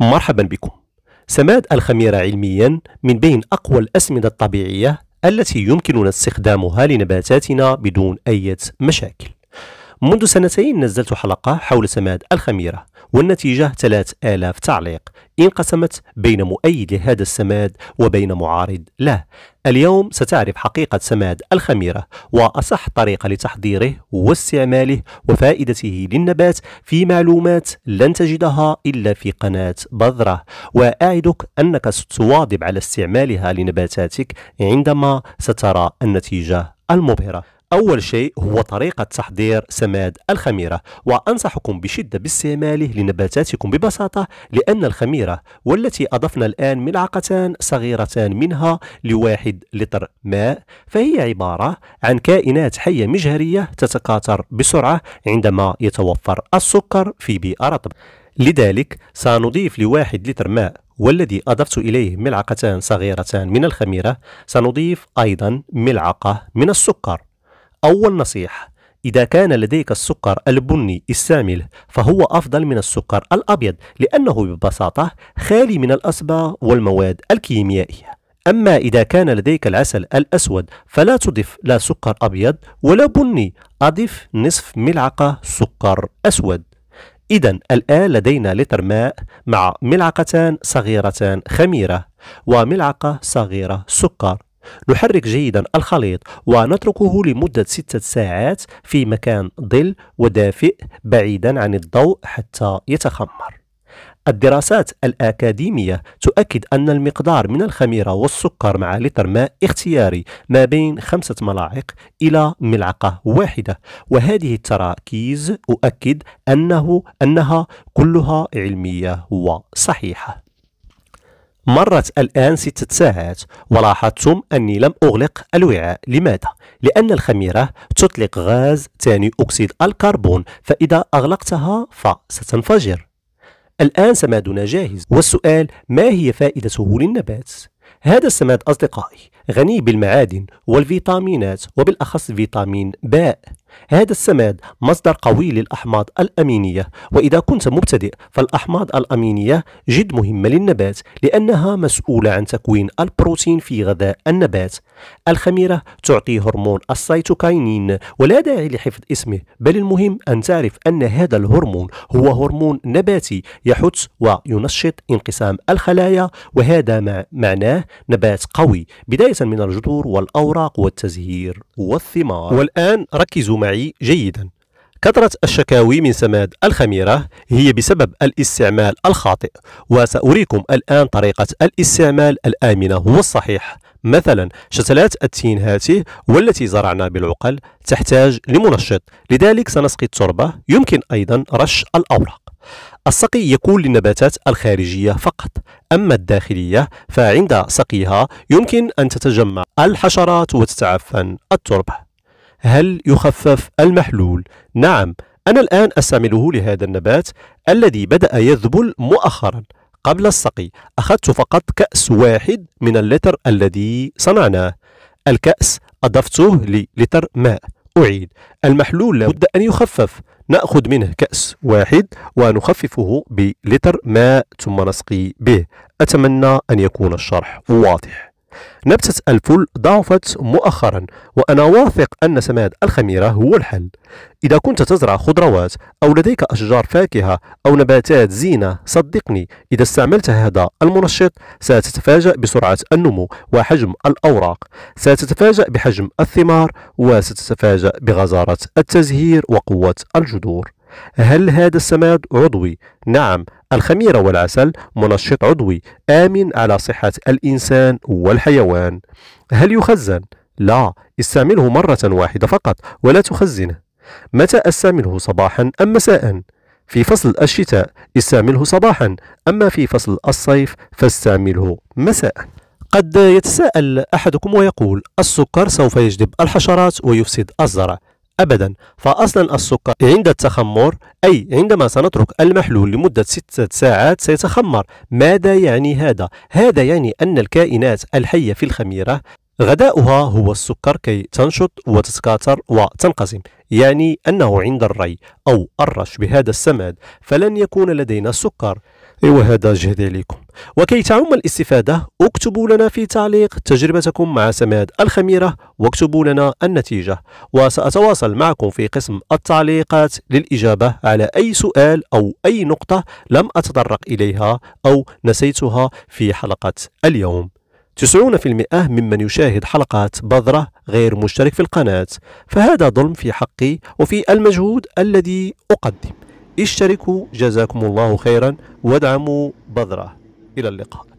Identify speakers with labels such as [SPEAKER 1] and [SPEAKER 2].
[SPEAKER 1] مرحبا بكم سماد الخميرة علميا من بين أقوى الأسمدة الطبيعية التي يمكننا استخدامها لنباتاتنا بدون أي مشاكل منذ سنتين نزلت حلقة حول سماد الخميرة والنتيجة 3000 تعليق انقسمت بين مؤيد هذا السماد وبين معارض له اليوم ستعرف حقيقة سماد الخميرة وأصح طريقة لتحضيره واستعماله وفائدته للنبات في معلومات لن تجدها إلا في قناة بذرة وأعدك أنك ستواظب على استعمالها لنباتاتك عندما سترى النتيجة المبهرة أول شيء هو طريقة تحضير سماد الخميرة وأنصحكم بشدة باستعماله لنباتاتكم ببساطة لأن الخميرة والتي أضفنا الآن ملعقتان صغيرتان منها لواحد لتر ماء فهي عبارة عن كائنات حية مجهرية تتكاثر بسرعة عندما يتوفر السكر في بيئة رطبة لذلك سنضيف لواحد لتر ماء والذي أضفت إليه ملعقتان صغيرتان من الخميرة سنضيف أيضا ملعقة من السكر أول نصيحة إذا كان لديك السكر البني السامل فهو أفضل من السكر الأبيض لأنه ببساطة خالي من الأصباغ والمواد الكيميائية أما إذا كان لديك العسل الأسود فلا تضف لا سكر أبيض ولا بني أضف نصف ملعقة سكر أسود إذا الآن لدينا لتر ماء مع ملعقتان صغيرتان خميرة وملعقة صغيرة سكر نحرك جيدا الخليط ونتركه لمدة ستة ساعات في مكان ظل ودافئ بعيدا عن الضوء حتى يتخمر الدراسات الأكاديمية تؤكد أن المقدار من الخميرة والسكر مع لتر ماء اختياري ما بين خمسة ملاعق إلى ملعقة واحدة وهذه التراكيز أؤكد أنه أنها كلها علمية وصحيحة مرت الآن ستة ساعات ولاحظتم أني لم أغلق الوعاء لماذا؟ لأن الخميرة تطلق غاز ثاني أكسيد الكربون فإذا أغلقتها فستنفجر الآن سمادنا جاهز والسؤال ما هي فائدته للنبات؟ هذا السماد أصدقائي غني بالمعادن والفيتامينات وبالأخص فيتامين باء هذا السماد مصدر قوي للأحماض الأمينية وإذا كنت مبتدئ فالأحماض الأمينية جد مهمة للنبات لأنها مسؤولة عن تكوين البروتين في غذاء النبات الخميرة تعطي هرمون السيتوكاينين ولا داعي لحفظ اسمه بل المهم أن تعرف أن هذا الهرمون هو هرمون نباتي يحث وينشط انقسام الخلايا وهذا معناه نبات قوي بداية ثلاثا من الجذور والأوراق والتزهير والثمار والآن ركزوا معي جيدا كثرة الشكاوي من سماد الخميرة هي بسبب الاستعمال الخاطئ وسأريكم الآن طريقة الاستعمال الآمنة والصحيح مثلا شتلات التين هاته والتي زرعنا بالعقل تحتاج لمنشط لذلك سنسقي التربة يمكن أيضا رش الأوراق السقي يكون للنباتات الخارجية فقط أما الداخلية فعند سقيها يمكن أن تتجمع الحشرات وتتعفن التربة هل يخفف المحلول؟ نعم أنا الآن أستعمله لهذا النبات الذي بدأ يذبل مؤخرا قبل السقي أخذت فقط كأس واحد من اللتر الذي صنعناه الكأس أضفته للتر ماء أعيد المحلول لابد أن يخفف نأخذ منه كأس واحد ونخففه بلتر ماء ثم نسقي به أتمنى أن يكون الشرح واضح نبتة الفل ضعفت مؤخرا وأنا واثق أن سماد الخميرة هو الحل إذا كنت تزرع خضروات أو لديك أشجار فاكهة أو نباتات زينة صدقني إذا استعملت هذا المنشط ستتفاجأ بسرعة النمو وحجم الأوراق ستتفاجأ بحجم الثمار وستتفاجأ بغزارة التزهير وقوة الجذور هل هذا السماد عضوي؟ نعم الخميرة والعسل منشط عضوي آمن على صحة الإنسان والحيوان هل يخزن؟ لا استعمله مرة واحدة فقط ولا تخزنه متى استعمله صباحا أم مساء؟ في فصل الشتاء استعمله صباحا أما في فصل الصيف فاستعمله مساء قد يتساءل أحدكم ويقول السكر سوف يجذب الحشرات ويفسد الزرع أبدا فأصلا السكر عند التخمر أي عندما سنترك المحلول لمدة ستة ساعات سيتخمر ماذا يعني هذا؟ هذا يعني أن الكائنات الحية في الخميرة غداؤها هو السكر كي تنشط وتتكاثر وتنقسم يعني أنه عند الري أو الرش بهذا السماد فلن يكون لدينا السكر ايوا هذا جهد عليكم وكي تعم الاستفادة اكتبوا لنا في تعليق تجربتكم مع سماد الخميرة واكتبوا لنا النتيجة وسأتواصل معكم في قسم التعليقات للإجابة على أي سؤال أو أي نقطة لم أتطرق إليها أو نسيتها في حلقة اليوم 90% ممن يشاهد حلقات بذرة غير مشترك في القناة فهذا ظلم في حقي وفي المجهود الذي أقدم اشتركوا جزاكم الله خيرا وادعموا بذره الى اللقاء